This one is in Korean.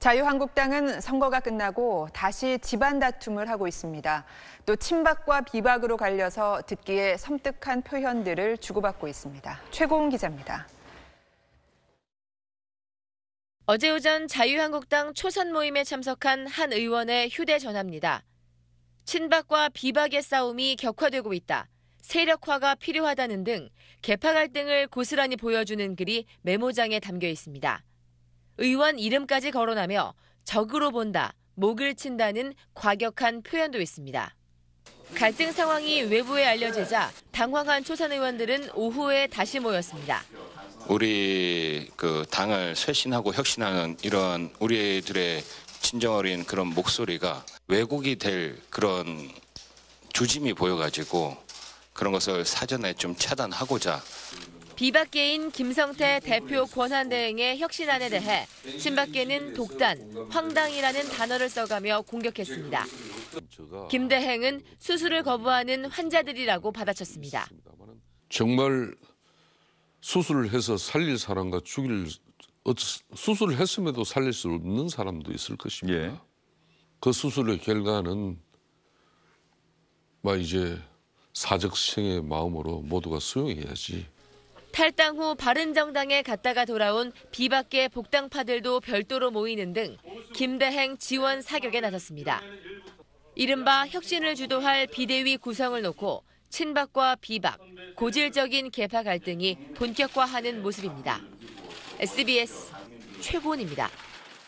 자유한국당은 선거가 끝나고 다시 집안 다툼을 하고 있습니다. 또 친박과 비박으로 갈려서 듣기에 섬뜩한 표현들을 주고받고 있습니다. 최고은 기자입니다. 어제 오전 자유한국당 초선 모임에 참석한 한 의원의 휴대전화입니다. 친박과 비박의 싸움이 격화되고 있다. 세력화가 필요하다는 등 개파 갈등을 고스란히 보여주는 글이 메모장에 담겨 있습니다. 의원 이름까지 거론하며 적으로 본다, 목을 친다는 과격한 표현도 있습니다. 갈등 상황이 외부에 알려지자 당황한 초선 의원들은 오후에 다시 모였습니다. 우리 그 당을 쇄신하고 혁신하는 이런 우리들의 진정 어린 그런 목소리가 왜곡이 될 그런 조짐이 보여가지고 그런 것을 사전에 좀 차단하고자 비박계인 김성태 대표 권한대행의 혁신안에 대해 친박계는 독단, 황당이라는 단어를 써가며 공격했습니다. 김 대행은 수술을 거부하는 환자들이라고 받아쳤습니다. 정말 수술을 해서 살릴 사람과 죽일 수술을 했음에도 살릴 수 없는 사람도 있을 것입니다. 예. 그 수술의 결과는 막 이제 사적생의 마음으로 모두가 수용해야지. 탈당 후 바른정당에 갔다가 돌아온 비박계 복당파들도 별도로 모이는 등 김대행 지원 사격에 나섰습니다. 이른바 혁신을 주도할 비대위 구성을 놓고 친박과 비박, 고질적인 개파 갈등이 본격화하는 모습입니다. SBS 최고은입니다.